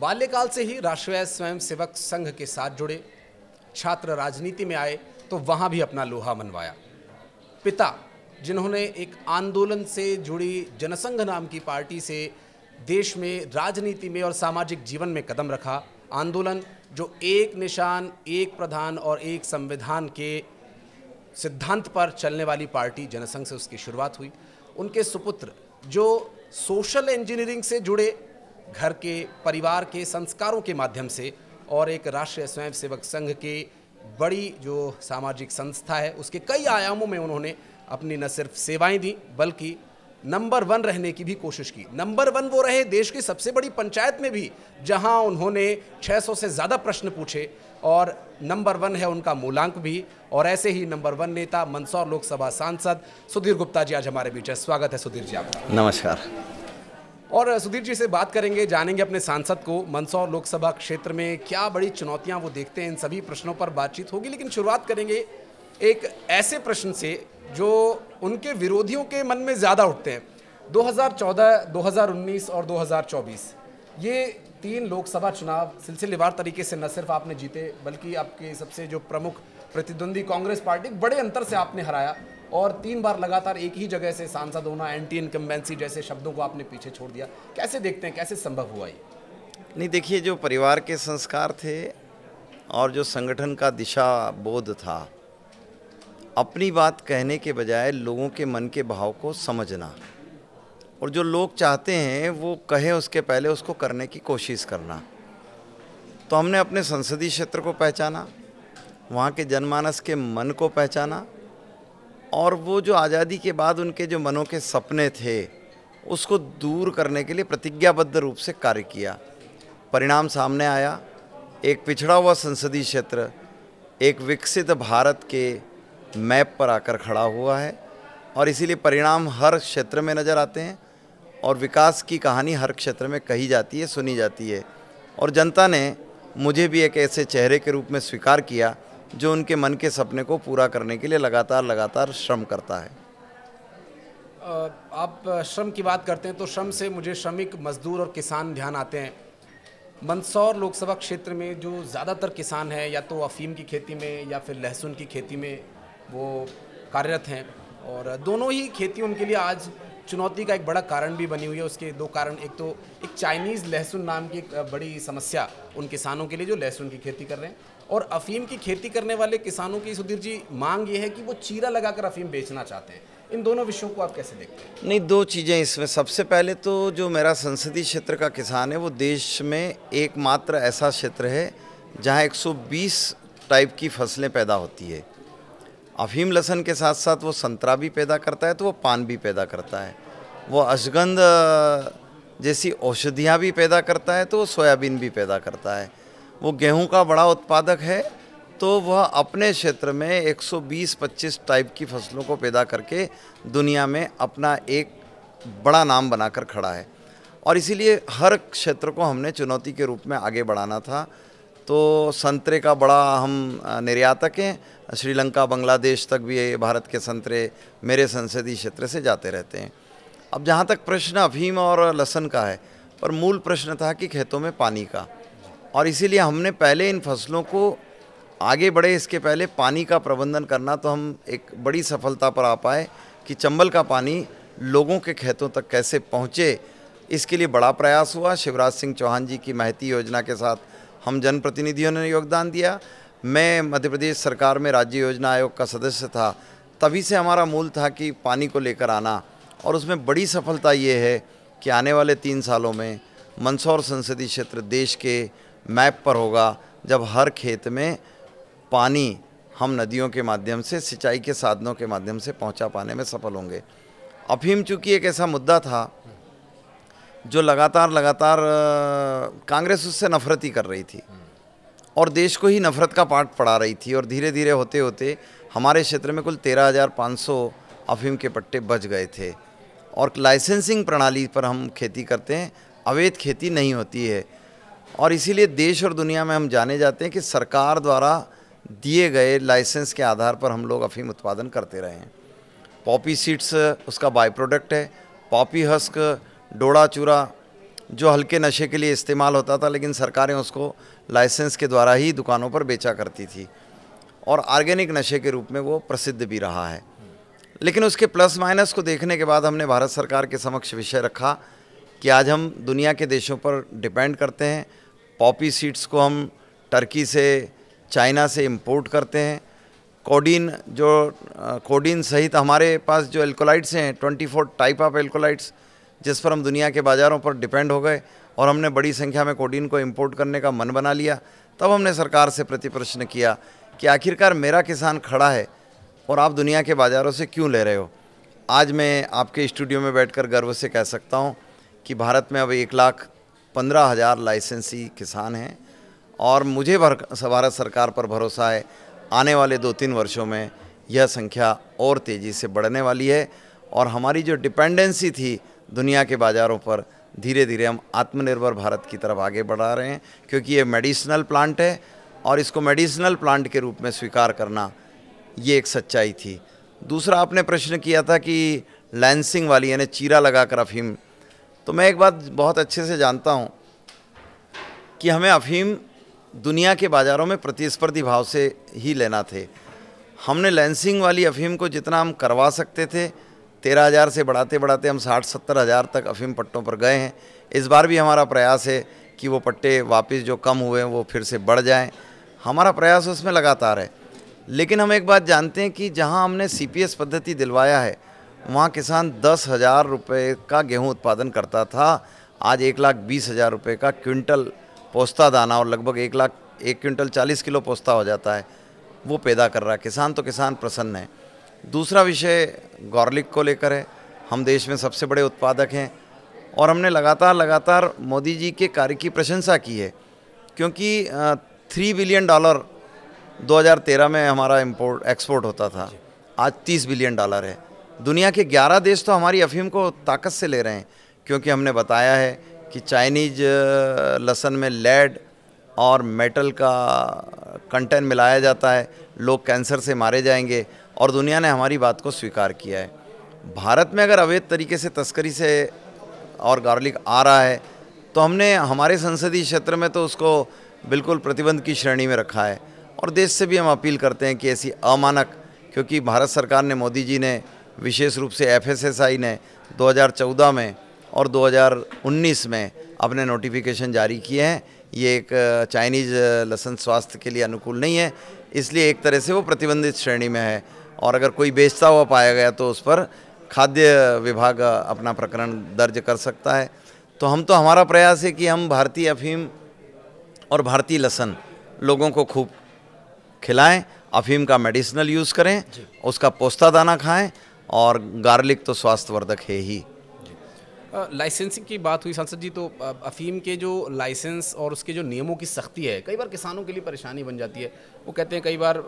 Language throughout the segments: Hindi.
बाल्यकाल से ही राष्ट्रीय स्वयं सेवक संघ के साथ जुड़े छात्र राजनीति में आए तो वहाँ भी अपना लोहा मनवाया पिता जिन्होंने एक आंदोलन से जुड़ी जनसंघ नाम की पार्टी से देश में राजनीति में और सामाजिक जीवन में कदम रखा आंदोलन जो एक निशान एक प्रधान और एक संविधान के सिद्धांत पर चलने वाली पार्टी जनसंघ से उसकी शुरुआत हुई उनके सुपुत्र जो सोशल इंजीनियरिंग से जुड़े घर के परिवार के संस्कारों के माध्यम से और एक राष्ट्रीय स्वयंसेवक संघ के बड़ी जो सामाजिक संस्था है उसके कई आयामों में उन्होंने अपनी न सिर्फ सेवाएं दी बल्कि नंबर वन रहने की भी कोशिश की नंबर वन वो रहे देश की सबसे बड़ी पंचायत में भी जहां उन्होंने 600 से ज़्यादा प्रश्न पूछे और नंबर वन है उनका मूलांक भी और ऐसे ही नंबर वन नेता मंदसौर लोकसभा सांसद सुधीर गुप्ता जी आज हमारे बीच है स्वागत है सुधीर जी आपका नमस्कार और सुधीर जी से बात करेंगे जानेंगे अपने सांसद को मंदसौर लोकसभा क्षेत्र में क्या बड़ी चुनौतियां वो देखते हैं इन सभी प्रश्नों पर बातचीत होगी लेकिन शुरुआत करेंगे एक ऐसे प्रश्न से जो उनके विरोधियों के मन में ज़्यादा उठते हैं 2014, 2019 और 2024 ये तीन लोकसभा चुनाव सिलसिलेवार तरीके से न सिर्फ आपने जीते बल्कि आपके सबसे जो प्रमुख प्रतिद्वंदी कांग्रेस पार्टी बड़े अंतर से आपने हराया और तीन बार लगातार एक ही जगह से सांसद होना एंटी इनकम्बेंसी जैसे शब्दों को आपने पीछे छोड़ दिया कैसे देखते हैं कैसे संभव हुआ ये नहीं देखिए जो परिवार के संस्कार थे और जो संगठन का दिशा बोध था अपनी बात कहने के बजाय लोगों के मन के भाव को समझना और जो लोग चाहते हैं वो कहे उसके पहले उसको करने की कोशिश करना तो हमने अपने संसदीय क्षेत्र को पहचाना वहाँ के जनमानस के मन को पहचाना और वो जो आज़ादी के बाद उनके जो मनों के सपने थे उसको दूर करने के लिए प्रतिज्ञाबद्ध रूप से कार्य किया परिणाम सामने आया एक पिछड़ा हुआ संसदीय क्षेत्र एक विकसित भारत के मैप पर आकर खड़ा हुआ है और इसीलिए परिणाम हर क्षेत्र में नज़र आते हैं और विकास की कहानी हर क्षेत्र में कही जाती है सुनी जाती है और जनता ने मुझे भी एक ऐसे चेहरे के रूप में स्वीकार किया जो उनके मन के सपने को पूरा करने के लिए लगातार लगातार श्रम करता है आप श्रम की बात करते हैं तो श्रम से मुझे श्रमिक मजदूर और किसान ध्यान आते हैं मंदसौर लोकसभा क्षेत्र में जो ज़्यादातर किसान हैं या तो अफीम की खेती में या फिर लहसुन की खेती में वो कार्यरत हैं और दोनों ही खेती उनके लिए आज चुनौती का एक बड़ा कारण भी बनी हुई है उसके दो कारण एक तो एक चाइनीज़ लहसुन नाम की बड़ी समस्या उन किसानों के लिए जो लहसुन की खेती कर रहे हैं और अफीम की खेती करने वाले किसानों की सुधीर जी मांग ये है कि वो चीरा लगाकर अफीम बेचना चाहते हैं इन दोनों विषयों को आप कैसे देखते हैं नहीं दो चीज़ें इसमें सबसे पहले तो जो मेरा संसदीय क्षेत्र का किसान है वो देश में एकमात्र ऐसा क्षेत्र है जहाँ एक टाइप की फसलें पैदा होती है अफीम लहसन के साथ साथ वो संतरा भी पैदा करता है तो वो पान भी पैदा करता है वो अशगंध जैसी औषधियाँ भी पैदा करता है तो वो सोयाबीन भी पैदा करता है वो गेहूं का बड़ा उत्पादक है तो वह अपने क्षेत्र में 120-25 टाइप की फसलों को पैदा करके दुनिया में अपना एक बड़ा नाम बनाकर खड़ा है और इसीलिए हर क्षेत्र को हमने चुनौती के रूप में आगे बढ़ाना था तो संतरे का बड़ा हम निर्यातक हैं श्रीलंका बांग्लादेश तक भी भारत के संतरे मेरे संसदीय क्षेत्र से जाते रहते हैं अब जहाँ तक प्रश्न अफीम और लहसन का है पर मूल प्रश्न था कि खेतों में पानी का और इसीलिए हमने पहले इन फसलों को आगे बढ़े इसके पहले पानी का प्रबंधन करना तो हम एक बड़ी सफलता पर आ पाए कि चंबल का पानी लोगों के खेतों तक कैसे पहुँचे इसके लिए बड़ा प्रयास हुआ शिवराज सिंह चौहान जी की महती योजना के साथ हम जनप्रतिनिधियों ने योगदान दिया मैं मध्य प्रदेश सरकार में राज्य योजना आयोग का सदस्य था तभी से हमारा मूल था कि पानी को लेकर आना और उसमें बड़ी सफलता ये है कि आने वाले तीन सालों में मंदसौर संसदीय क्षेत्र देश के मैप पर होगा जब हर खेत में पानी हम नदियों के माध्यम से सिंचाई के साधनों के माध्यम से पहुंचा पाने में सफल होंगे अफीम चूँकि एक ऐसा मुद्दा था जो लगातार लगातार कांग्रेस उससे नफरत ही कर रही थी और देश को ही नफरत का पाठ पढ़ा रही थी और धीरे धीरे होते होते हमारे क्षेत्र में कुल तेरह हज़ार पाँच सौ अफीम के पट्टे बच गए थे और लाइसेंसिंग प्रणाली पर हम खेती करते हैं अवैध खेती नहीं होती है और इसीलिए देश और दुनिया में हम जाने जाते हैं कि सरकार द्वारा दिए गए लाइसेंस के आधार पर हम लोग अफीम उत्पादन करते रहे हैं पॉपी सीड्स उसका बाय प्रोडक्ट है पॉपी हस्क डोड़ा चूरा जो हल्के नशे के लिए इस्तेमाल होता था लेकिन सरकारें उसको लाइसेंस के द्वारा ही दुकानों पर बेचा करती थी और आर्गेनिक नशे के रूप में वो प्रसिद्ध भी रहा है लेकिन उसके प्लस माइनस को देखने के बाद हमने भारत सरकार के समक्ष विषय रखा कि आज हम दुनिया के देशों पर डिपेंड करते हैं पॉपी सीड्स को हम टर्की से चाइना से इम्पोर्ट करते हैं कोडीन जो कोडीन सहित हमारे पास जो एल्कोलाइट्स हैं 24 टाइप ऑफ एल्कोलाइट्स जिस पर हम दुनिया के बाज़ारों पर डिपेंड हो गए और हमने बड़ी संख्या में कोडीन को इम्पोर्ट करने का मन बना लिया तब हमने सरकार से प्रति प्रश्न किया कि आखिरकार मेरा किसान खड़ा है और आप दुनिया के बाज़ारों से क्यों ले रहे हो आज मैं आपके स्टूडियो में बैठकर गर्व से कह सकता हूँ कि भारत में अब एक लाख पंद्रह हज़ार लाइसेंसी किसान हैं और मुझे भारत सरकार पर भरोसा है आने वाले दो तीन वर्षों में यह संख्या और तेज़ी से बढ़ने वाली है और हमारी जो डिपेंडेंसी थी दुनिया के बाज़ारों पर धीरे धीरे हम आत्मनिर्भर भारत की तरफ आगे बढ़ा रहे हैं क्योंकि ये मेडिसिनल प्लांट है और इसको मेडिसिनल प्लांट के रूप में स्वीकार करना ये एक सच्चाई थी दूसरा आपने प्रश्न किया था कि लैंसिंग वाली यानी चीरा लगाकर अफीम तो मैं एक बात बहुत अच्छे से जानता हूँ कि हमें अफीम दुनिया के बाज़ारों में प्रतिस्पर्धी भाव से ही लेना थे हमने लेंसिंग वाली अफीम को जितना हम करवा सकते थे तेरह हज़ार से बढ़ाते बढ़ाते हम साठ सत्तर हज़ार तक अफीम पट्टों पर गए हैं इस बार भी हमारा प्रयास है कि वो पट्टे वापस जो कम हुए हैं वो फिर से बढ़ जाएं हमारा प्रयास उसमें लगातार है लेकिन हम एक बात जानते हैं कि जहां हमने सी पद्धति दिलवाया है वहाँ किसान दस हज़ार रुपये का गेहूं उत्पादन करता था आज एक लाख बीस हज़ार रुपये का क्विंटल पोस्ता दाना और लगभग एक लाख एक क्विंटल चालीस किलो पोस्ता हो जाता है वो पैदा कर रहा है किसान तो किसान प्रसन्न है दूसरा विषय गॉर्लिक को लेकर है हम देश में सबसे बड़े उत्पादक हैं और हमने लगातार लगातार मोदी जी के कार्य की प्रशंसा की है क्योंकि थ्री बिलियन डॉलर 2013 में हमारा इम्पोर्ट एक्सपोर्ट होता था आज 30 बिलियन डॉलर है दुनिया के 11 देश तो हमारी अफीम को ताकत से ले रहे हैं क्योंकि हमने बताया है कि चाइनीज लसन में लेड और मेटल का कंटेंट मिलाया जाता है लोग कैंसर से मारे जाएंगे और दुनिया ने हमारी बात को स्वीकार किया है भारत में अगर अवैध तरीके से तस्करी से और गार्लिक आ रहा है तो हमने हमारे संसदीय क्षेत्र में तो उसको बिल्कुल प्रतिबंध की श्रेणी में रखा है और देश से भी हम अपील करते हैं कि ऐसी अमानक क्योंकि भारत सरकार ने मोदी जी ने विशेष रूप से एफएसएसआई ने 2014 में और 2019 में अपने नोटिफिकेशन जारी किए हैं ये एक चाइनीज़ लसन स्वास्थ्य के लिए अनुकूल नहीं है इसलिए एक तरह से वो प्रतिबंधित श्रेणी में है और अगर कोई बेचता हुआ पाया गया तो उस पर खाद्य विभाग अपना प्रकरण दर्ज कर सकता है तो हम तो हमारा प्रयास है कि हम भारतीय अफीम और भारतीय लसन लोगों को खूब खिलाएं अफीम का मेडिसिनल यूज़ करें उसका पोस्ता दाना खाएं और गार्लिक तो स्वास्थ्यवर्धक है ही लाइसेंसिंग की बात हुई सांसद जी तो अफीम के जो लाइसेंस और उसके जो नियमों की सख्ती है कई बार किसानों के लिए परेशानी बन जाती है वो कहते हैं कई बार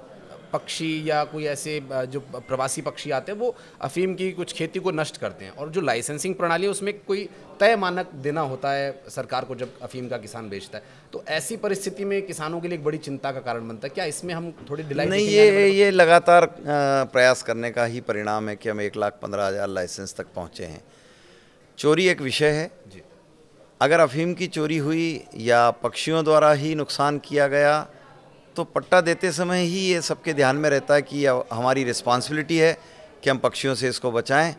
पक्षी या कोई ऐसे जो प्रवासी पक्षी आते हैं वो अफीम की कुछ खेती को नष्ट करते हैं और जो लाइसेंसिंग प्रणाली है उसमें कोई तय मानक देना होता है सरकार को जब अफीम का किसान बेचता है तो ऐसी परिस्थिति में किसानों के लिए एक बड़ी चिंता का कारण बनता है क्या इसमें हम थोड़ी डिलाई नहीं ये ये लगातार प्रयास करने का ही परिणाम है कि हम एक लाख पंद्रह हज़ार लाइसेंस तक पहुँचे हैं चोरी एक विषय है जी अगर अफीम की चोरी हुई या पक्षियों द्वारा ही नुकसान किया गया तो पट्टा देते समय ही ये सबके ध्यान में रहता है कि हमारी रिस्पॉन्सिबिलिटी है कि हम पक्षियों से इसको बचाएं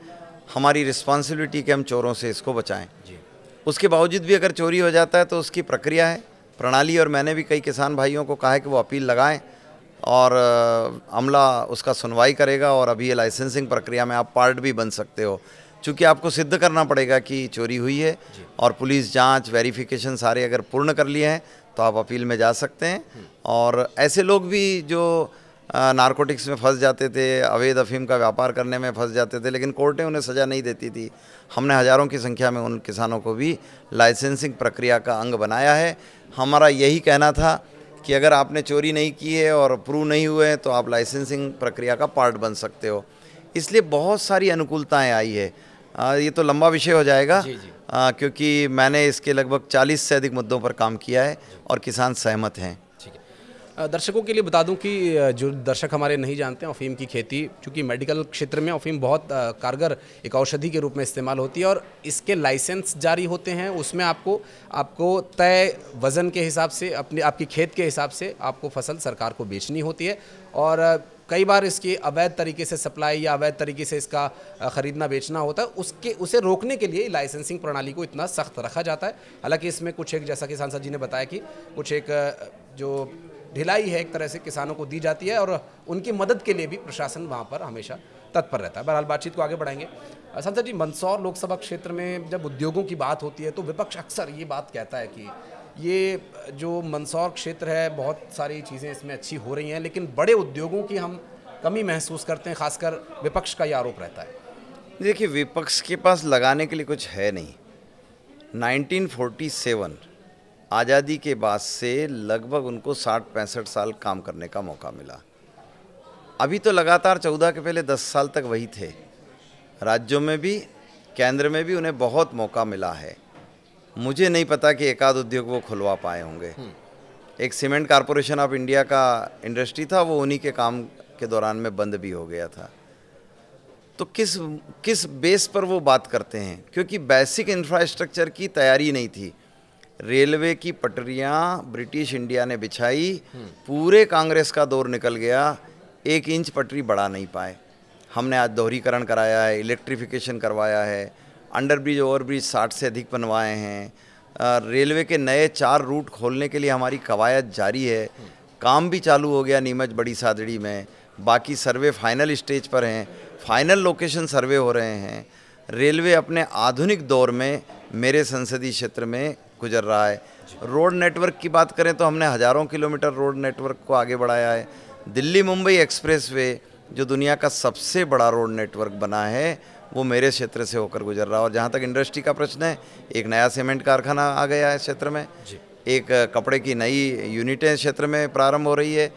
हमारी रिस्पॉन्सिबिलिटी कि हम चोरों से इसको बचाएं उसके बावजूद भी अगर चोरी हो जाता है तो उसकी प्रक्रिया है प्रणाली और मैंने भी कई किसान भाइयों को कहा है कि वो अपील लगाएं और अमला उसका सुनवाई करेगा और अभी ये लाइसेंसिंग प्रक्रिया में आप पार्ट भी बन सकते हो चूँकि आपको सिद्ध करना पड़ेगा कि चोरी हुई है और पुलिस जांच वेरिफिकेशन सारे अगर पूर्ण कर लिए हैं तो आप अपील में जा सकते हैं और ऐसे लोग भी जो नारकोटिक्स में फंस जाते थे अवैध अफीम का व्यापार करने में फंस जाते थे लेकिन कोर्टें उन्हें सज़ा नहीं देती थी हमने हज़ारों की संख्या में उन किसानों को भी लाइसेंसिंग प्रक्रिया का अंग बनाया है हमारा यही कहना था कि अगर आपने चोरी नहीं की है और प्रूव नहीं हुए हैं तो आप लाइसेंसिंग प्रक्रिया का पार्ट बन सकते हो इसलिए बहुत सारी अनुकूलताएँ आई है आ, ये तो लंबा विषय हो जाएगा जी जी। आ, क्योंकि मैंने इसके लगभग 40 से अधिक मुद्दों पर काम किया है और किसान सहमत हैं ठीक है दर्शकों के लिए बता दूं कि जो दर्शक हमारे नहीं जानते हैं अफीम की खेती चूँकि मेडिकल क्षेत्र में अफीम बहुत कारगर एक औषधि के रूप में इस्तेमाल होती है और इसके लाइसेंस जारी होते हैं उसमें आपको आपको तय वज़न के हिसाब से अपने आपकी खेत के हिसाब से आपको फसल सरकार को बेचनी होती है और कई बार इसकी अवैध तरीके से सप्लाई या अवैध तरीके से इसका ख़रीदना बेचना होता है उसके उसे रोकने के लिए लाइसेंसिंग प्रणाली को इतना सख्त रखा जाता है हालांकि इसमें कुछ एक जैसा कि सांसद जी ने बताया कि कुछ एक जो ढिलाई है एक तरह से किसानों को दी जाती है और उनकी मदद के लिए भी प्रशासन वहाँ पर हमेशा तत्पर रहता है बहरहाल बातचीत को आगे बढ़ाएंगे सांसद जी मंदसौर लोकसभा क्षेत्र में जब उद्योगों की बात होती है तो विपक्ष अक्सर ये बात कहता है कि ये जो मंदसौर क्षेत्र है बहुत सारी चीज़ें इसमें अच्छी हो रही हैं लेकिन बड़े उद्योगों की हम कमी महसूस करते हैं खासकर विपक्ष का ये आरोप रहता है देखिए विपक्ष के पास लगाने के लिए कुछ है नहीं 1947 आज़ादी के बाद से लगभग उनको साठ पैंसठ साल काम करने का मौका मिला अभी तो लगातार चौदह के पहले दस साल तक वही थे राज्यों में भी केंद्र में भी उन्हें बहुत मौका मिला है मुझे नहीं पता कि एकाध उद्योग वो खुलवा पाए होंगे हम्म। एक सीमेंट कारपोरेशन ऑफ इंडिया का इंडस्ट्री था वो उन्हीं के काम के दौरान में बंद भी हो गया था तो किस किस बेस पर वो बात करते हैं क्योंकि बेसिक इंफ्रास्ट्रक्चर की तैयारी नहीं थी रेलवे की पटरियां ब्रिटिश इंडिया ने बिछाई हम्म। पूरे कांग्रेस का दौर निकल गया एक इंच पटरी बढ़ा नहीं पाए हमने आज दोहरीकरण कराया है इलेक्ट्रिफिकेशन करवाया है अंडर ब्रिज ओवर ब्रिज साठ से अधिक बनवाए हैं रेलवे के नए चार रूट खोलने के लिए हमारी कवायद जारी है काम भी चालू हो गया नीमच बड़ी सादड़ी में बाकी सर्वे फाइनल स्टेज पर हैं फाइनल लोकेशन सर्वे हो रहे हैं रेलवे अपने आधुनिक दौर में मेरे संसदीय क्षेत्र में गुजर रहा है रोड नेटवर्क की बात करें तो हमने हज़ारों किलोमीटर रोड नेटवर्क को आगे बढ़ाया है दिल्ली मुंबई एक्सप्रेस जो दुनिया का सबसे बड़ा रोड नेटवर्क बना है वो मेरे क्षेत्र से होकर गुजर रहा है और जहाँ तक इंडस्ट्री का प्रश्न है एक नया सीमेंट कारखाना आ गया है क्षेत्र में एक कपड़े की नई यूनिटें क्षेत्र में प्रारंभ हो रही है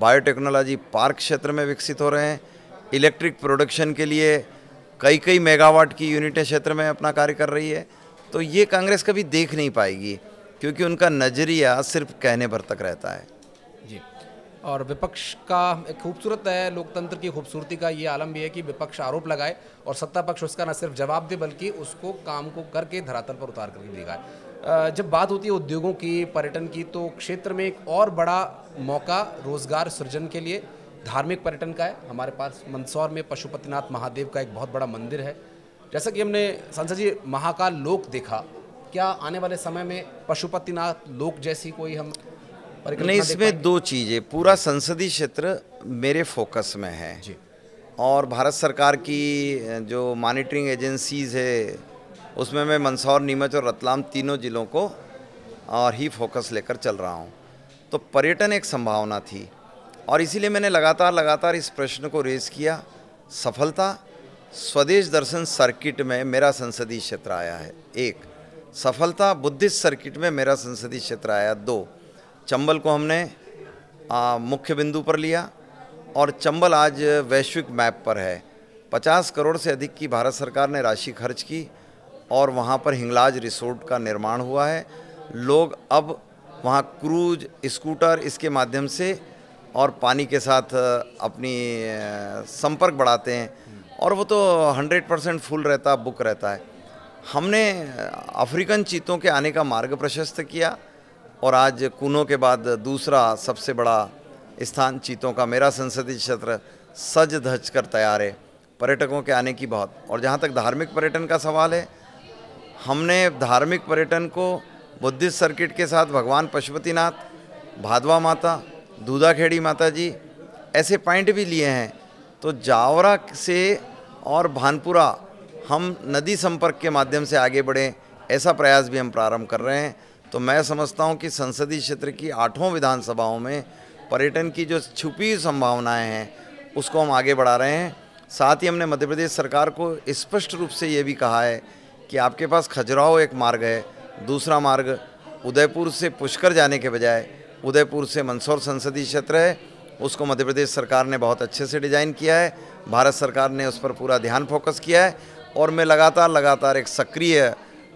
बायोटेक्नोलॉजी पार्क क्षेत्र में विकसित हो रहे हैं इलेक्ट्रिक प्रोडक्शन के लिए कई कई मेगावाट की यूनिटें क्षेत्र में अपना कार्य कर रही है तो ये कांग्रेस कभी देख नहीं पाएगी क्योंकि उनका नज़रिया सिर्फ कहने भर तक रहता है और विपक्ष का एक खूबसूरत है लोकतंत्र की खूबसूरती का ये आलम भी है कि विपक्ष आरोप लगाए और सत्ता पक्ष उसका न सिर्फ जवाब दे बल्कि उसको काम को करके धरातल पर उतार करके दिखाए जब बात होती है उद्योगों की पर्यटन की तो क्षेत्र में एक और बड़ा मौका रोजगार सृजन के लिए धार्मिक पर्यटन का है हमारे पास मंदसौर में पशुपतिनाथ महादेव का एक बहुत बड़ा मंदिर है जैसा कि हमने संसद जी महाकाल लोक देखा क्या आने वाले समय में पशुपतिनाथ लोक जैसी कोई हम नहीं इसमें दो चीज़ें पूरा संसदीय क्षेत्र मेरे फोकस में है जी। और भारत सरकार की जो मॉनिटरिंग एजेंसीज़ है उसमें मैं मंदसौर नीमच और रतलाम तीनों ज़िलों को और ही फोकस लेकर चल रहा हूँ तो पर्यटन एक संभावना थी और इसीलिए मैंने लगातार लगातार इस प्रश्न को रेज किया सफलता स्वदेश दर्शन सर्किट में मेरा संसदीय क्षेत्र आया है एक सफलता बुद्धिस्ट सर्किट में मेरा संसदीय क्षेत्र आया दो चंबल को हमने मुख्य बिंदु पर लिया और चंबल आज वैश्विक मैप पर है 50 करोड़ से अधिक की भारत सरकार ने राशि खर्च की और वहाँ पर हिंगलाज रिसोर्ट का निर्माण हुआ है लोग अब वहाँ क्रूज स्कूटर इसके माध्यम से और पानी के साथ अपनी संपर्क बढ़ाते हैं और वो तो 100 परसेंट फुल रहता बुक रहता है हमने अफ्रीकन चीतों के आने का मार्ग प्रशस्त किया और आज कूनों के बाद दूसरा सबसे बड़ा स्थान चीतों का मेरा संसदीय क्षेत्र सज धज कर तैयार है पर्यटकों के आने की बहुत और जहाँ तक धार्मिक पर्यटन का सवाल है हमने धार्मिक पर्यटन को बुद्धिस्ट सर्किट के साथ भगवान पशुपतिनाथ भादवा माता दूधाखेड़ी माता जी ऐसे पॉइंट भी लिए हैं तो जावरा से और भानपुरा हम नदी संपर्क के माध्यम से आगे बढ़ें ऐसा प्रयास भी हम प्रारंभ कर रहे हैं तो मैं समझता हूँ कि संसदीय क्षेत्र की आठों विधानसभाओं में पर्यटन की जो छुपी संभावनाएं हैं उसको हम आगे बढ़ा रहे हैं साथ ही हमने मध्य प्रदेश सरकार को स्पष्ट रूप से ये भी कहा है कि आपके पास खजुराहो एक मार्ग है दूसरा मार्ग उदयपुर से पुष्कर जाने के बजाय उदयपुर से मंदसौर संसदीय क्षेत्र है उसको मध्य प्रदेश सरकार ने बहुत अच्छे से डिज़ाइन किया है भारत सरकार ने उस पर पूरा ध्यान फोकस किया है और मैं लगातार लगातार एक सक्रिय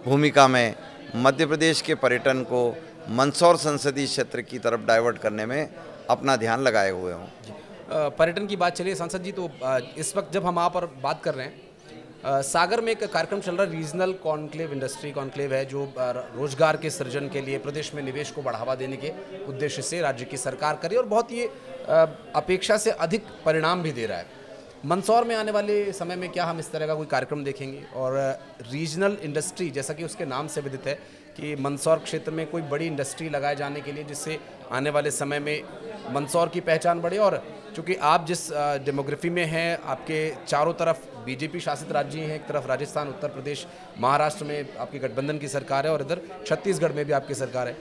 भूमिका में मध्य प्रदेश के पर्यटन को मंदसौर संसदीय क्षेत्र की तरफ डाइवर्ट करने में अपना ध्यान लगाए हुए हूँ पर्यटन की बात चलिए सांसद जी तो इस वक्त जब हम आप और बात कर रहे हैं आ, सागर में एक कार्यक्रम चल रहा है रीजनल कॉन्क्लेव इंडस्ट्री कॉन्क्लेव है जो रोजगार के सृजन के लिए प्रदेश में निवेश को बढ़ावा देने के उद्देश्य से राज्य की सरकार करी और बहुत ये अपेक्षा से अधिक परिणाम भी दे रहा है मंदसौर में आने वाले समय में क्या हम इस तरह का कोई कार्यक्रम देखेंगे और रीजनल इंडस्ट्री जैसा कि उसके नाम से विदित है कि मंदसौर क्षेत्र में कोई बड़ी इंडस्ट्री लगाए जाने के लिए जिससे आने वाले समय में मंदसौर की पहचान बढ़े और चूँकि आप जिस डेमोग्राफी में हैं आपके चारों तरफ बीजेपी शासित राज्य हैं एक तरफ राजस्थान उत्तर प्रदेश महाराष्ट्र में आपकी गठबंधन की सरकार है और इधर छत्तीसगढ़ में भी आपकी सरकार है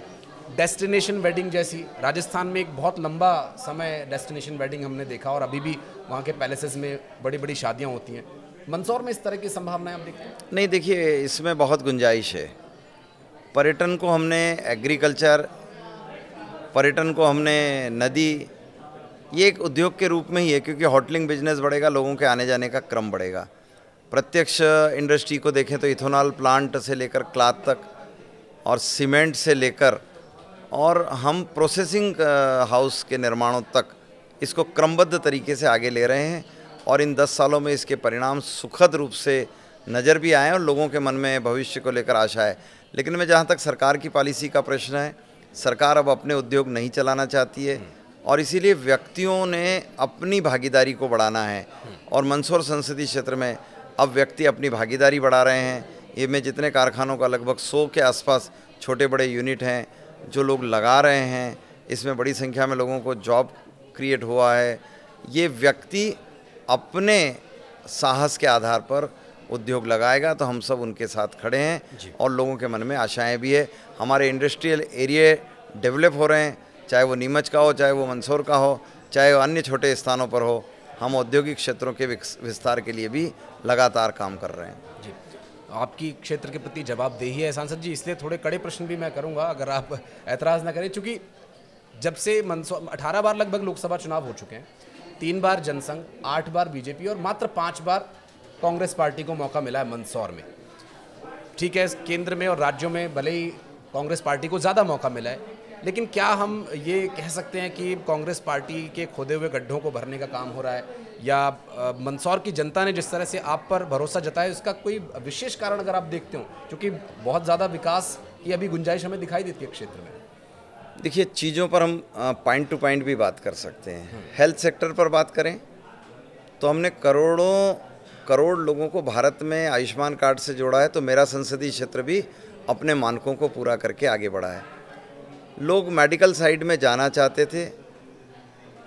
डेस्टिनेशन वेडिंग जैसी राजस्थान में एक बहुत लंबा समय डेस्टिनेशन वेडिंग हमने देखा और अभी भी वहाँ के पैलेसेस में बड़ी बड़ी शादियाँ होती हैं मंदसौर में इस तरह की संभावनाएं आप देखते हैं नहीं देखिए इसमें बहुत गुंजाइश है पर्यटन को हमने एग्रीकल्चर पर्यटन को हमने नदी ये एक उद्योग के रूप में ही है क्योंकि होटलिंग बिजनेस बढ़ेगा लोगों के आने जाने का क्रम बढ़ेगा प्रत्यक्ष इंडस्ट्री को देखें तो इथोनॉल प्लांट से लेकर क्लाथ तक और सीमेंट से लेकर और हम प्रोसेसिंग हाउस uh, के निर्माणों तक इसको क्रमबद्ध तरीके से आगे ले रहे हैं और इन 10 सालों में इसके परिणाम सुखद रूप से नज़र भी आए और लोगों के मन में भविष्य को लेकर आशा है लेकिन मैं जहाँ तक सरकार की पॉलिसी का प्रश्न है सरकार अब अपने उद्योग नहीं चलाना चाहती है और इसीलिए व्यक्तियों ने अपनी भागीदारी को बढ़ाना है और मंदसौर संसदीय क्षेत्र में अब व्यक्ति अपनी भागीदारी बढ़ा रहे हैं ये में जितने कारखानों का लगभग सौ के आसपास छोटे बड़े यूनिट हैं जो लोग लगा रहे हैं इसमें बड़ी संख्या में लोगों को जॉब क्रिएट हुआ है ये व्यक्ति अपने साहस के आधार पर उद्योग लगाएगा तो हम सब उनके साथ खड़े हैं और लोगों के मन में आशाएं भी है हमारे इंडस्ट्रियल एरिए डेवलप हो रहे हैं चाहे वो नीमच का हो चाहे वो मंदसौर का हो चाहे वो अन्य छोटे स्थानों पर हो हम औद्योगिक क्षेत्रों के विस्तार के लिए भी लगातार काम कर रहे हैं आपकी क्षेत्र के प्रति जवाबदेही है सांसद जी इसलिए थोड़े कड़े प्रश्न भी मैं करूँगा अगर आप ऐतराज़ ना करें चूँकि जब से मनसो अठारह बार लगभग लोकसभा चुनाव हो चुके हैं तीन बार जनसंघ आठ बार बीजेपी और मात्र पाँच बार कांग्रेस पार्टी को मौका मिला है मंदसौर में ठीक है केंद्र में और राज्यों में भले ही कांग्रेस पार्टी को ज़्यादा मौका मिला है लेकिन क्या हम ये कह सकते हैं कि कांग्रेस पार्टी के खोदे हुए गड्ढों को भरने का काम हो रहा है या मंदसौर की जनता ने जिस तरह से आप पर भरोसा जताया उसका कोई विशेष कारण अगर आप देखते हो क्योंकि बहुत ज़्यादा विकास की अभी गुंजाइश हमें दिखाई देती है क्षेत्र में देखिए चीज़ों पर हम पॉइंट टू पॉइंट भी बात कर सकते हैं हम्म। हेल्थ सेक्टर पर बात करें तो हमने करोड़ों करोड़ लोगों को भारत में आयुष्मान कार्ड से जोड़ा है तो मेरा संसदीय क्षेत्र भी अपने मानकों को पूरा करके आगे बढ़ा है लोग मेडिकल साइड में जाना चाहते थे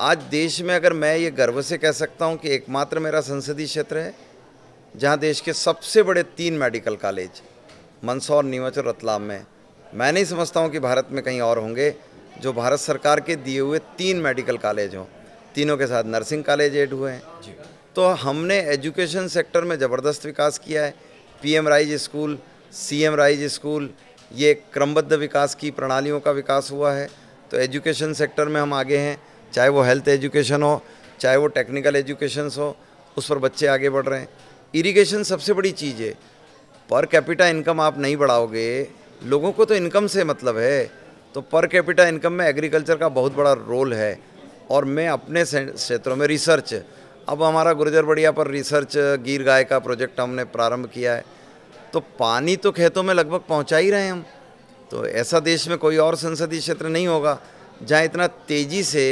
आज देश में अगर मैं ये गर्व से कह सकता हूँ कि एकमात्र मेरा संसदीय क्षेत्र है जहाँ देश के सबसे बड़े तीन मेडिकल कॉलेज मंदसौर नीमच और रतलाम में मैं नहीं समझता हूँ कि भारत में कहीं और होंगे जो भारत सरकार के दिए हुए तीन मेडिकल कॉलेज हों तीनों के साथ नर्सिंग कॉलेज एड हुए हैं तो हमने एजुकेशन सेक्टर में ज़बरदस्त विकास किया है PM rise school CM rise school ये क्रमबद्ध विकास की प्रणालियों का विकास हुआ है तो एजुकेशन सेक्टर में हम आगे हैं चाहे वो हेल्थ एजुकेशन हो चाहे वो टेक्निकल एजुकेशन हो उस पर बच्चे आगे बढ़ रहे हैं इरीगेशन सबसे बड़ी चीज़ है पर कैपिटा इनकम आप नहीं बढ़ाओगे लोगों को तो इनकम से मतलब है तो पर कैपिटा इनकम में एग्रीकल्चर का बहुत बड़ा रोल है और मैं अपने क्षेत्रों में रिसर्च अब हमारा गुर्जर बढ़िया पर रिसर्च गिर गाय का प्रोजेक्ट हमने प्रारंभ किया है तो पानी तो खेतों में लगभग पहुंचा ही रहे हैं हम तो ऐसा देश में कोई और संसदीय क्षेत्र नहीं होगा जहाँ इतना तेज़ी से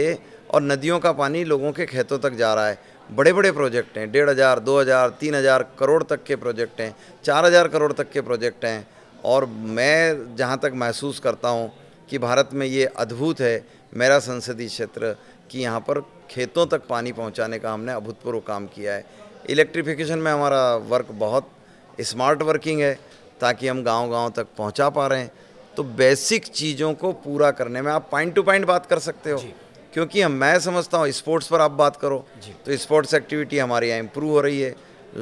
और नदियों का पानी लोगों के खेतों तक जा रहा है बड़े बड़े प्रोजेक्ट हैं डेढ़ हज़ार दो हज़ार तीन हज़ार करोड़ तक के प्रोजेक्ट हैं चार हज़ार करोड़ तक के प्रोजेक्ट हैं और मैं जहाँ तक महसूस करता हूँ कि भारत में ये अद्भुत है मेरा संसदीय क्षेत्र कि यहाँ पर खेतों तक पानी पहुँचाने का हमने अभूतपूर्व काम किया है इलेक्ट्रिफिकेशन में हमारा वर्क बहुत स्मार्ट वर्किंग है ताकि हम गांव-गांव तक पहुंचा पा रहे हैं तो बेसिक चीज़ों को पूरा करने में आप पॉइंट टू पॉइंट बात कर सकते हो क्योंकि हम मैं समझता हूँ स्पोर्ट्स पर आप बात करो तो स्पोर्ट्स एक्टिविटी हमारे यहाँ इम्प्रूव हो रही है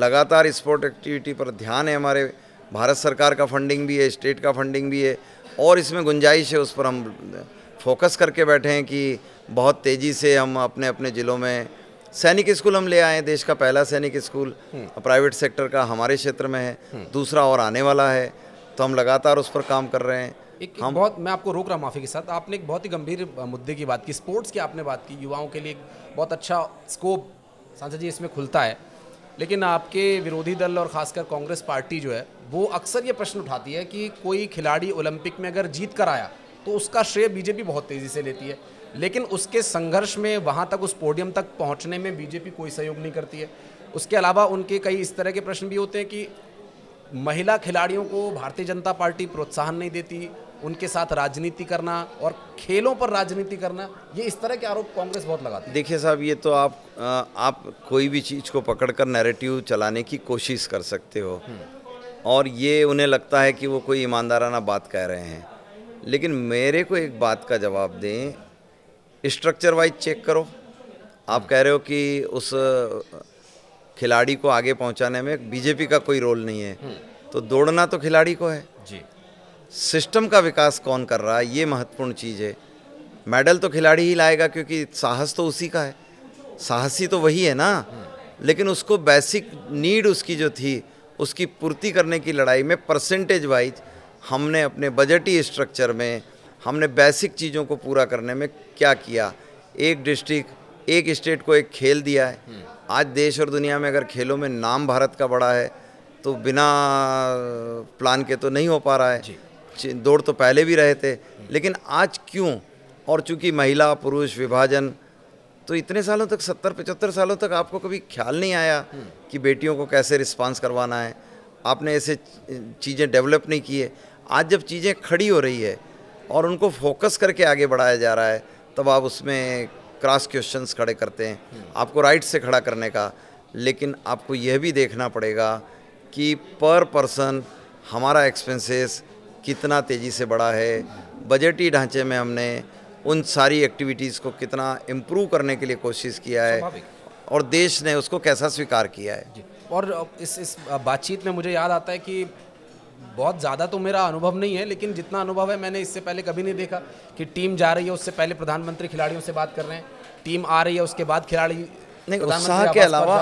लगातार स्पोर्ट एक्टिविटी पर ध्यान है हमारे भारत सरकार का फंडिंग भी है स्टेट का फंडिंग भी है और इसमें गुंजाइश है उस पर हम फोकस करके बैठे हैं कि बहुत तेज़ी से हम अपने अपने ज़िलों में सैनिक स्कूल हम ले आए देश का पहला सैनिक स्कूल प्राइवेट हम्म। सेक्टर का हमारे क्षेत्र में है हम्म। दूसरा और आने वाला है तो हम लगातार उस पर काम कर रहे हैं एक एक बहुत मैं आपको रोक रहा हूँ माफ़ी के साथ आपने एक बहुत ही गंभीर मुद्दे की बात की स्पोर्ट्स की आपने बात की युवाओं के लिए एक बहुत अच्छा स्कोप सांसद जी इसमें खुलता है लेकिन आपके विरोधी दल और ख़ासकर कांग्रेस पार्टी जो है वो अक्सर ये प्रश्न उठाती है कि कोई खिलाड़ी ओलंपिक में अगर जीत कर आया तो उसका श्रेय बीजेपी बहुत तेज़ी से लेती है लेकिन उसके संघर्ष में वहाँ तक उस पोडियम तक पहुँचने में बीजेपी कोई सहयोग नहीं करती है उसके अलावा उनके कई इस तरह के प्रश्न भी होते हैं कि महिला खिलाड़ियों को भारतीय जनता पार्टी प्रोत्साहन नहीं देती उनके साथ राजनीति करना और खेलों पर राजनीति करना ये इस तरह के आरोप कांग्रेस बहुत लगाती है देखिए साहब ये तो आप आप कोई भी चीज़ को पकड़कर नैरेटिव चलाने की कोशिश कर सकते हो हम्म। और ये उन्हें लगता है कि वो कोई ईमानदाराना बात कह रहे हैं लेकिन मेरे को एक बात का जवाब दें स्ट्रक्चर वाइज चेक करो आप कह रहे हो कि उस खिलाड़ी को आगे पहुंचाने में बीजेपी का कोई रोल नहीं है हम्म। तो दौड़ना तो खिलाड़ी को है जी सिस्टम का विकास कौन कर रहा है ये महत्वपूर्ण चीज़ है मेडल तो खिलाड़ी ही लाएगा क्योंकि साहस तो उसी का है साहसी तो वही है ना लेकिन उसको बेसिक नीड उसकी जो थी उसकी पूर्ति करने की लड़ाई में परसेंटेज वाइज हमने अपने बजटी स्ट्रक्चर में हमने बेसिक चीज़ों को पूरा करने में क्या किया एक डिस्ट्रिक्ट एक स्टेट को एक खेल दिया है आज देश और दुनिया में अगर खेलों में नाम भारत का बड़ा है तो बिना प्लान के तो नहीं हो पा रहा है दौड़ तो पहले भी रहे थे लेकिन आज क्यों और चूंकि महिला पुरुष विभाजन तो इतने सालों तक सत्तर पचहत्तर सालों तक आपको कभी ख्याल नहीं आया कि बेटियों को कैसे रिस्पांस करवाना है आपने ऐसे चीज़ें डेवलप नहीं किए आज जब चीज़ें खड़ी हो रही है और उनको फोकस करके आगे बढ़ाया जा रहा है तब आप उसमें क्रॉस क्वेश्चंस खड़े करते हैं आपको राइट से खड़ा करने का लेकिन आपको यह भी देखना पड़ेगा कि पर पर्सन हमारा एक्सपेंसेस कितना तेज़ी से बढ़ा है बजटी ढांचे में हमने उन सारी एक्टिविटीज़ को कितना इम्प्रूव करने के लिए कोशिश किया है और देश ने उसको कैसा स्वीकार किया है और इस इस बातचीत में मुझे याद आता है कि बहुत ज़्यादा तो मेरा अनुभव नहीं है लेकिन जितना अनुभव है मैंने इससे पहले कभी नहीं देखा कि टीम जा रही है उससे पहले प्रधानमंत्री खिलाड़ियों से बात कर रहे हैं टीम आ रही है उसके बाद खिलाड़ी नहीं उत्साह के अलावा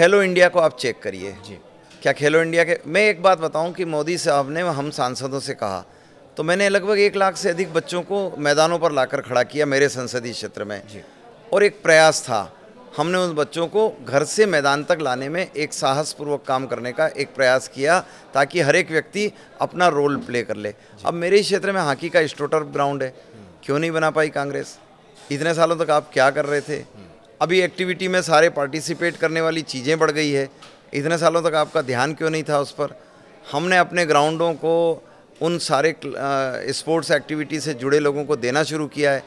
खेलो इंडिया को आप चेक करिए जी क्या खेलो इंडिया के मैं एक बात बताऊं कि मोदी साहब ने हम सांसदों से कहा तो मैंने लगभग एक लाख से अधिक बच्चों को मैदानों पर लाकर खड़ा किया मेरे संसदीय क्षेत्र में और एक प्रयास था हमने उन बच्चों को घर से मैदान तक लाने में एक साहसपूर्वक काम करने का एक प्रयास किया ताकि हर एक व्यक्ति अपना रोल प्ले कर ले अब मेरे क्षेत्र में हॉकी का स्टोटर ग्राउंड है क्यों नहीं बना पाई कांग्रेस इतने सालों तक आप क्या कर रहे थे हम्म। अभी एक्टिविटी में सारे पार्टिसिपेट करने वाली चीज़ें बढ़ गई है इतने सालों तक आपका ध्यान क्यों नहीं था उस पर हमने अपने ग्राउंडों को उन सारे स्पोर्ट्स एक्टिविटी से जुड़े लोगों को देना शुरू किया है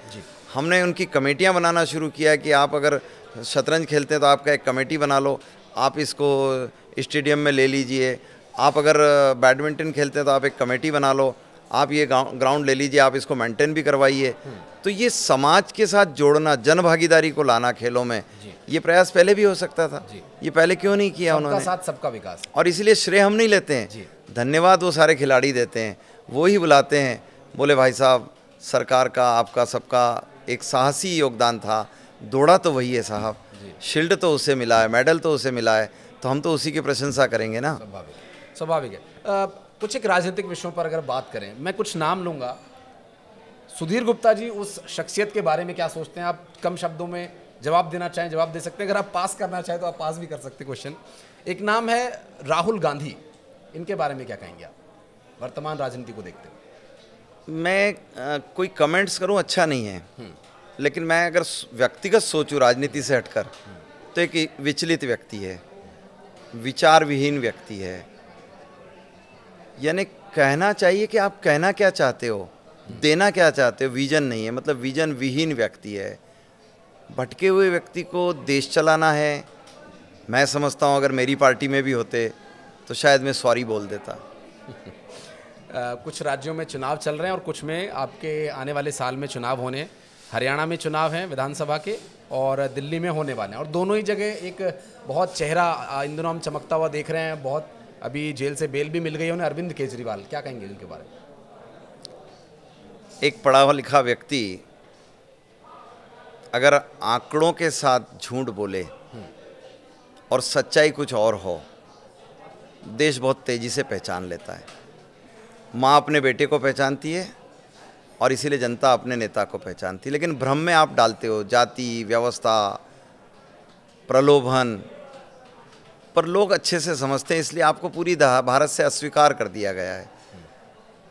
हमने उनकी कमेटियाँ बनाना शुरू किया है कि आप अगर शतरंज खेलते हैं तो आपका एक कमेटी बना लो आप इसको स्टेडियम में ले लीजिए आप अगर बैडमिंटन खेलते हैं तो आप एक कमेटी बना लो आप ये ग्राउंड ले लीजिए आप इसको मेंटेन भी करवाइए तो ये समाज के साथ जोड़ना जन भागीदारी को लाना खेलों में ये प्रयास पहले भी हो सकता था ये पहले क्यों नहीं किया उन्होंने साथ सबका विकास और इसलिए श्रेय हम नहीं लेते हैं धन्यवाद वो सारे खिलाड़ी देते हैं वो ही बुलाते हैं बोले भाई साहब सरकार का आपका सबका एक साहसी योगदान था दौड़ा तो वही है साहब शील्ड तो उसे मिला है मेडल तो उसे मिला है तो हम तो उसी की प्रशंसा करेंगे ना स्वाभाविक है कुछ एक राजनीतिक विषयों पर अगर बात करें मैं कुछ नाम लूँगा सुधीर गुप्ता जी उस शख्सियत के बारे में क्या सोचते हैं आप कम शब्दों में जवाब देना चाहें जवाब दे सकते हैं अगर आप पास करना चाहें तो आप पास भी कर सकते क्वेश्चन एक नाम है राहुल गांधी इनके बारे में क्या कहेंगे आप वर्तमान राजनीति को देखते हुए मैं आ, कोई कमेंट्स करूं अच्छा नहीं है हम्म। लेकिन मैं अगर व्यक्तिगत सोचूं राजनीति से हटकर हम्म। तो एक विचलित व्यक्ति है विचार विहीन व्यक्ति है यानी कहना चाहिए कि आप कहना क्या चाहते हो देना क्या चाहते हो विजन नहीं है मतलब विजन विहीन व्यक्ति है भटके हुए व्यक्ति को देश चलाना है मैं समझता हूँ अगर मेरी पार्टी में भी होते तो शायद मैं सॉरी बोल देता कुछ राज्यों में चुनाव चल रहे हैं और कुछ में आपके आने वाले साल में चुनाव होने हरियाणा में चुनाव हैं विधानसभा के और दिल्ली में होने वाले हैं और दोनों ही जगह एक बहुत चेहरा इन दिनों हम चमकता हुआ देख रहे हैं बहुत अभी जेल से बेल भी मिल गई उन्हें अरविंद केजरीवाल क्या कहेंगे उनके बारे में एक पढ़ा हुआ लिखा व्यक्ति अगर आंकड़ों के साथ झूठ बोले और सच्चाई कुछ और हो देश बहुत तेज़ी से पहचान लेता है माँ अपने बेटे को पहचानती है और इसीलिए जनता अपने नेता को पहचानती है लेकिन भ्रम में आप डालते हो जाति व्यवस्था प्रलोभन पर लोग अच्छे से समझते हैं इसलिए आपको पूरी भारत से अस्वीकार कर दिया गया है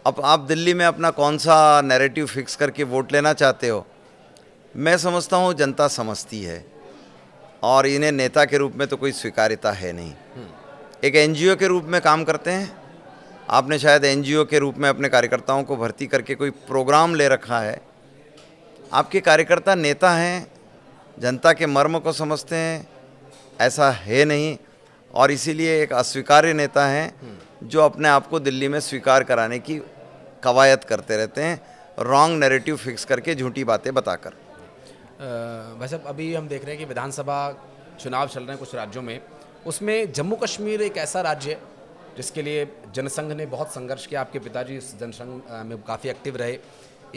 अब आप दिल्ली में अपना कौन सा नैरेटिव फिक्स करके वोट लेना चाहते हो मैं समझता हूँ जनता समझती है और इन्हें नेता के रूप में तो कोई स्वीकार्यता है नहीं एक एनजीओ के रूप में काम करते हैं आपने शायद एनजीओ के रूप में अपने कार्यकर्ताओं को भर्ती करके कोई प्रोग्राम ले रखा है आपके कार्यकर्ता नेता हैं जनता के मर्म को समझते हैं ऐसा है नहीं और इसीलिए एक अस्वीकार्य नेता हैं हम्म। जो अपने आप को दिल्ली में स्वीकार कराने की कवायद करते रहते हैं रॉन्ग नैरेटिव फिक्स करके झूठी बातें बताकर भाई साहब अभी हम देख रहे हैं कि विधानसभा चुनाव चल रहे हैं कुछ राज्यों में उसमें जम्मू कश्मीर एक ऐसा राज्य है जिसके लिए जनसंघ ने बहुत संघर्ष किया आपके पिताजी इस जनसंघ में काफ़ी एक्टिव रहे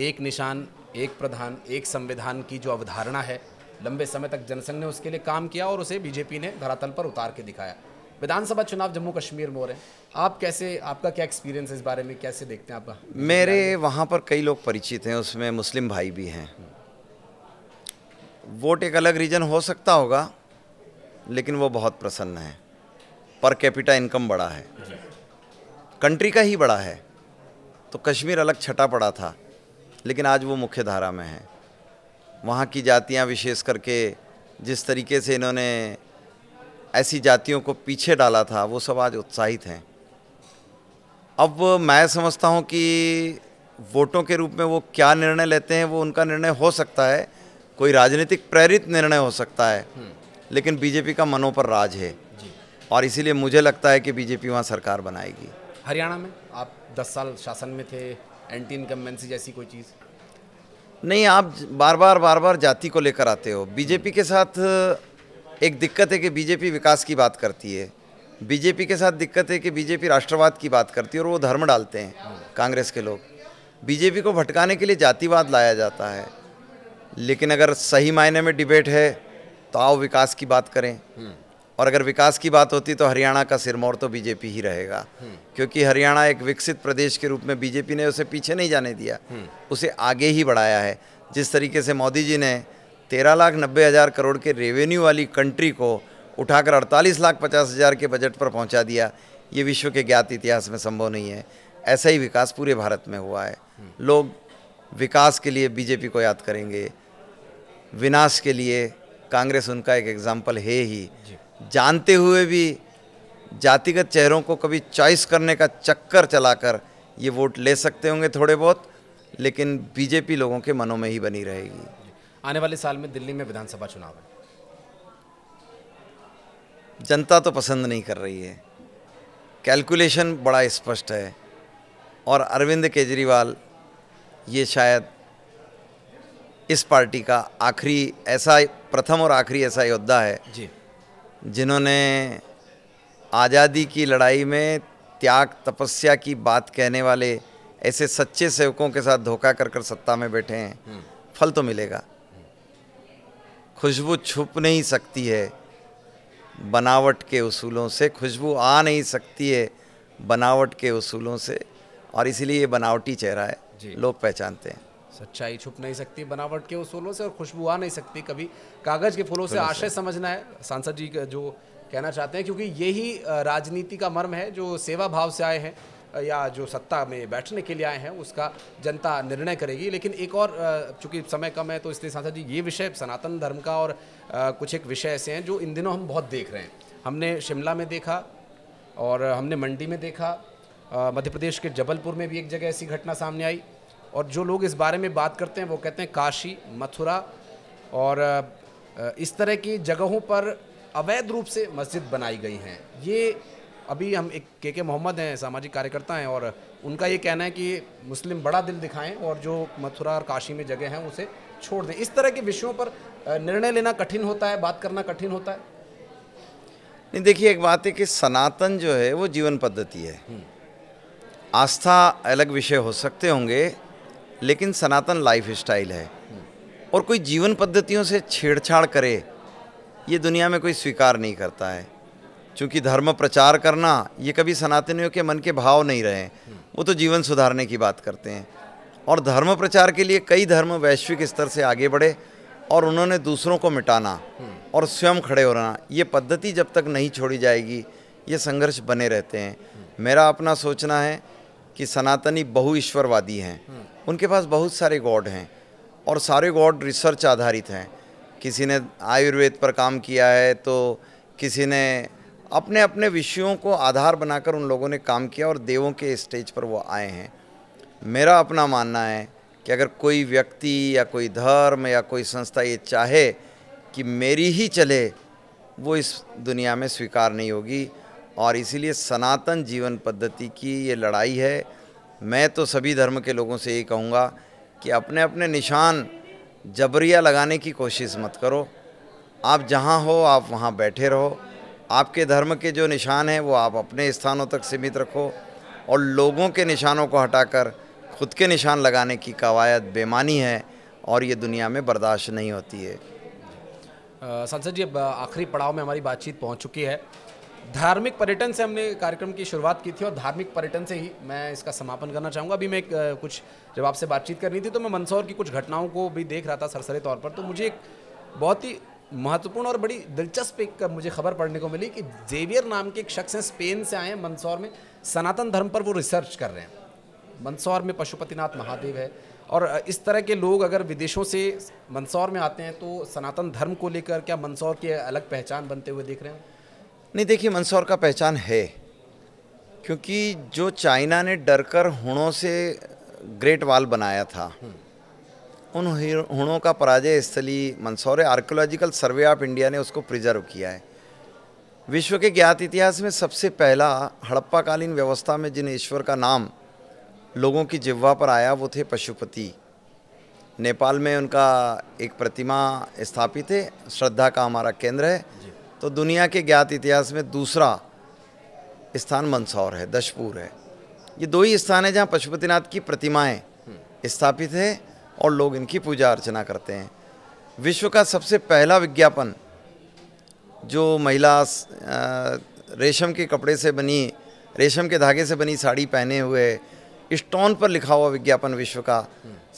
एक निशान एक प्रधान एक संविधान की जो अवधारणा है लंबे समय तक जनसंघ ने उसके लिए काम किया और उसे बीजेपी ने धरातल पर उतार के दिखाया विधानसभा चुनाव जम्मू कश्मीर में हो रहे हैं आप कैसे आपका क्या एक्सपीरियंस है इस बारे में कैसे देखते हैं आप मेरे वहाँ पर कई लोग परिचित हैं उसमें मुस्लिम भाई भी हैं वोट एक अलग रीजन हो सकता होगा लेकिन वो बहुत प्रसन्न है पर कैपिटा इनकम बड़ा है कंट्री का ही बड़ा है तो कश्मीर अलग छटा पड़ा था लेकिन आज वो मुख्य धारा में है वहाँ की जातियाँ विशेष करके जिस तरीके से इन्होंने ऐसी जातियों को पीछे डाला था वो सब आज उत्साहित हैं अब मैं समझता हूँ कि वोटों के रूप में वो क्या निर्णय लेते हैं वो उनका निर्णय हो सकता है कोई राजनीतिक प्रेरित निर्णय हो सकता है लेकिन बीजेपी का मनों पर राज है और इसीलिए मुझे लगता है कि बीजेपी वहाँ सरकार बनाएगी हरियाणा में आप 10 साल शासन में थे एंटी इनकमेंसी जैसी कोई चीज़ नहीं आप बार बार बार बार जाति को लेकर आते हो बीजेपी के साथ एक दिक्कत है कि बीजेपी विकास की बात करती है बीजेपी के साथ दिक्कत है कि बीजेपी राष्ट्रवाद की बात करती है और वो धर्म डालते हैं कांग्रेस के लोग बीजेपी को भटकाने के लिए जातिवाद लाया जाता है लेकिन अगर सही मायने में डिबेट है तो आओ विकास की बात करें और अगर विकास की बात होती तो हरियाणा का सिरमौर तो बीजेपी ही रहेगा हम्म। क्योंकि हरियाणा एक विकसित प्रदेश के रूप में बीजेपी ने उसे पीछे नहीं जाने दिया हम्म। उसे आगे ही बढ़ाया है जिस तरीके से मोदी जी ने तेरह लाख नब्बे हज़ार करोड़ के रेवेन्यू वाली कंट्री को उठाकर अड़तालीस लाख पचास हज़ार के बजट पर पहुंचा दिया ये विश्व के ज्ञात इतिहास में संभव नहीं है ऐसा ही विकास पूरे भारत में हुआ है हम्म। लोग विकास के लिए बीजेपी को याद करेंगे विनाश के लिए कांग्रेस उनका एक एग्जाम्पल है ही जानते हुए भी जातिगत चेहरों को कभी चॉइस करने का चक्कर चलाकर ये वोट ले सकते होंगे थोड़े बहुत लेकिन बीजेपी लोगों के मनों में ही बनी रहेगी आने वाले साल में दिल्ली में विधानसभा चुनाव है जनता तो पसंद नहीं कर रही है कैलकुलेशन बड़ा स्पष्ट है और अरविंद केजरीवाल ये शायद इस पार्टी का आखिरी ऐसा प्रथम और आखिरी ऐसा योद्धा है जी जिन्होंने आज़ादी की लड़ाई में त्याग तपस्या की बात कहने वाले ऐसे सच्चे सेवकों के साथ धोखा कर कर सत्ता में बैठे हैं हम्म। फल तो मिलेगा खुशबू छुप नहीं सकती है बनावट के उसूलों से खुशबू आ नहीं सकती है बनावट के उसूलों से और इसीलिए ये बनावटी चेहरा है लोग पहचानते हैं सच्चाई छुप नहीं सकती बनावट के उस फूलों से और खुशबू आ नहीं सकती कभी कागज के फूलों से आशय समझना है सांसद जी जो कहना चाहते हैं क्योंकि यही राजनीति का मर्म है जो सेवा भाव से आए हैं या जो सत्ता में बैठने के लिए आए हैं उसका जनता निर्णय करेगी लेकिन एक और चूंकि समय कम है तो इसलिए सांसद जी ये विषय सनातन धर्म का और कुछ एक विषय ऐसे हैं जो इन दिनों हम बहुत देख रहे हैं हमने शिमला में देखा और हमने मंडी में देखा मध्य प्रदेश के जबलपुर में भी एक जगह ऐसी घटना सामने आई और जो लोग इस बारे में बात करते हैं वो कहते हैं काशी मथुरा और इस तरह की जगहों पर अवैध रूप से मस्जिद बनाई गई हैं ये अभी हम एक के के मोहम्मद हैं सामाजिक कार्यकर्ता हैं और उनका ये कहना है कि मुस्लिम बड़ा दिल दिखाएं और जो मथुरा और काशी में जगह हैं उसे छोड़ दें इस तरह के विषयों पर निर्णय लेना कठिन होता है बात करना कठिन होता है नहीं देखिए एक बात है कि सनातन जो है वो जीवन पद्धति है हम्म। आस्था अलग विषय हो सकते होंगे लेकिन सनातन लाइफ स्टाइल है और कोई जीवन पद्धतियों से छेड़छाड़ करे ये दुनिया में कोई स्वीकार नहीं करता है क्योंकि धर्म प्रचार करना ये कभी सनातनियों के मन के भाव नहीं रहे वो तो जीवन सुधारने की बात करते हैं और धर्म प्रचार के लिए कई धर्म वैश्विक स्तर से आगे बढ़े और उन्होंने दूसरों को मिटाना और स्वयं खड़े होना ये पद्धति जब तक नहीं छोड़ी जाएगी ये संघर्ष बने रहते हैं मेरा अपना सोचना है कि सनातनी बहु ईश्वरवादी हैं उनके पास बहुत सारे गॉड हैं और सारे गॉड रिसर्च आधारित हैं किसी ने आयुर्वेद पर काम किया है तो किसी ने अपने अपने विषयों को आधार बनाकर उन लोगों ने काम किया और देवों के स्टेज पर वो आए हैं मेरा अपना मानना है कि अगर कोई व्यक्ति या कोई धर्म या कोई संस्था ये चाहे कि मेरी ही चले वो इस दुनिया में स्वीकार नहीं होगी और इसीलिए सनातन जीवन पद्धति की ये लड़ाई है मैं तो सभी धर्म के लोगों से ये कहूँगा कि अपने अपने निशान जबरिया लगाने की कोशिश मत करो आप जहाँ हो आप वहाँ बैठे रहो आपके धर्म के जो निशान हैं वो आप अपने स्थानों तक सीमित रखो और लोगों के निशानों को हटाकर खुद के निशान लगाने की कवायद बेमानी है और ये दुनिया में बर्दाश्त नहीं होती है संसद जी अब आखिरी पड़ाव में हमारी बातचीत पहुंच चुकी है धार्मिक पर्यटन से हमने कार्यक्रम की शुरुआत की थी और धार्मिक पर्यटन से ही मैं इसका समापन करना चाहूँगा अभी मैं एक कुछ जब आपसे बातचीत करनी थी तो मैं मंदसौर की कुछ घटनाओं को भी देख रहा था सरसरे तौर पर तो मुझे एक बहुत ही महत्वपूर्ण और बड़ी दिलचस्प एक मुझे खबर पढ़ने को मिली कि जेवियर नाम के एक शख्स हैं स्पेन से आए हैं मंदसौर में सनातन धर्म पर वो रिसर्च कर रहे हैं मंदसौर में पशुपतिनाथ महादेव है और इस तरह के लोग अगर विदेशों से मंदसौर में आते हैं तो सनातन धर्म को लेकर क्या मंदसौर की अलग पहचान बनते हुए देख रहे हैं नहीं देखिए मंदसौर का पहचान है क्योंकि जो चाइना ने डर कर हुणों से ग्रेट वाल बनाया था उन हुणों का पराजय स्थली Mandsaur archaeological survey of India ने उसको प्रिजर्व किया है विश्व के ज्ञात इतिहास में सबसे पहला हड़प्पाकालीन व्यवस्था में जिन ईश्वर का नाम लोगों की जिह्वा पर आया वो थे पशुपति नेपाल में उनका एक प्रतिमा स्थापित है श्रद्धा का हमारा केंद्र है तो दुनिया के ज्ञात इतिहास में दूसरा स्थान मंदसौर है दशपुर है ये दो ही स्थान है जहाँ पशुपतिनाथ की प्रतिमाएं स्थापित है और लोग इनकी पूजा अर्चना करते हैं विश्व का सबसे पहला विज्ञापन जो महिला रेशम के कपड़े से बनी रेशम के धागे से बनी साड़ी पहने हुए स्टोन पर लिखा हुआ विज्ञापन विश्व का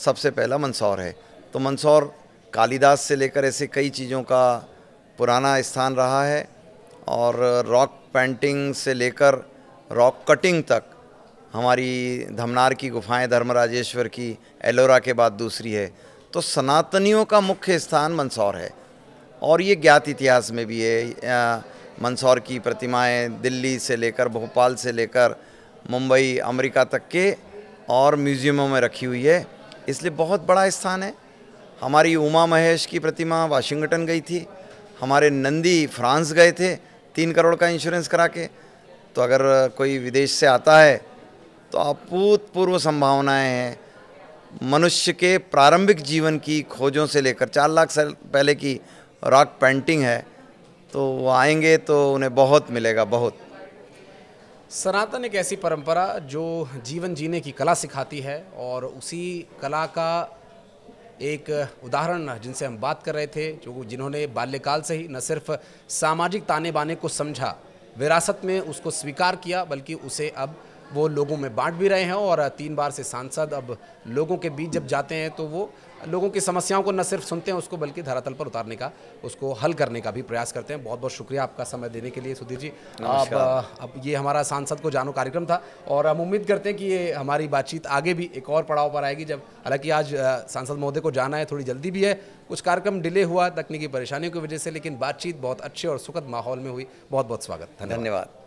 सबसे पहला मंदसौर है तो मंदसौर कालिदास से लेकर ऐसे कई चीज़ों का पुराना स्थान रहा है और रॉक पेंटिंग से लेकर रॉक कटिंग तक हमारी धमनार की गुफाएं धर्मराजेश्वर की एलोरा के बाद दूसरी है तो सनातनियों का मुख्य स्थान मंदसौर है और ये ज्ञात इतिहास में भी है मंदसौर की प्रतिमाएं दिल्ली से लेकर भोपाल से लेकर मुंबई अमेरिका तक के और म्यूज़ियमों में रखी हुई है इसलिए बहुत बड़ा स्थान है हमारी उमा महेश की प्रतिमा वाशिंगटन गई थी हमारे नंदी फ्रांस गए थे तीन करोड़ का इंश्योरेंस करा के तो अगर कोई विदेश से आता है तो अभूतपूर्व संभावनाएं हैं मनुष्य के प्रारंभिक जीवन की खोजों से लेकर चार लाख साल पहले की रॉक पेंटिंग है तो वो आएंगे तो उन्हें बहुत मिलेगा बहुत सनातन एक ऐसी परंपरा जो जीवन जीने की कला सिखाती है और उसी कला का एक उदाहरण जिनसे हम बात कर रहे थे जो जिन्होंने बाल्यकाल से ही न सिर्फ सामाजिक ताने बाने को समझा विरासत में उसको स्वीकार किया बल्कि उसे अब वो लोगों में बांट भी रहे हैं और तीन बार से सांसद अब लोगों के बीच जब जाते हैं तो वो लोगों की समस्याओं को न सिर्फ सुनते हैं उसको बल्कि धरातल पर उतारने का उसको हल करने का भी प्रयास करते हैं बहुत बहुत शुक्रिया आपका समय देने के लिए सुधीर जी अब अब ये हमारा सांसद को जानो कार्यक्रम था और हम उम्मीद करते हैं कि ये हमारी बातचीत आगे भी एक और पड़ाव पर आएगी जब हालांकि आज सांसद महोदय को जाना है थोड़ी जल्दी भी है कुछ कार्यक्रम डिले हुआ तकनीकी परेशानियों की वजह से लेकिन बातचीत बहुत अच्छे और सुखद माहौल में हुई बहुत बहुत स्वागत धन्यवाद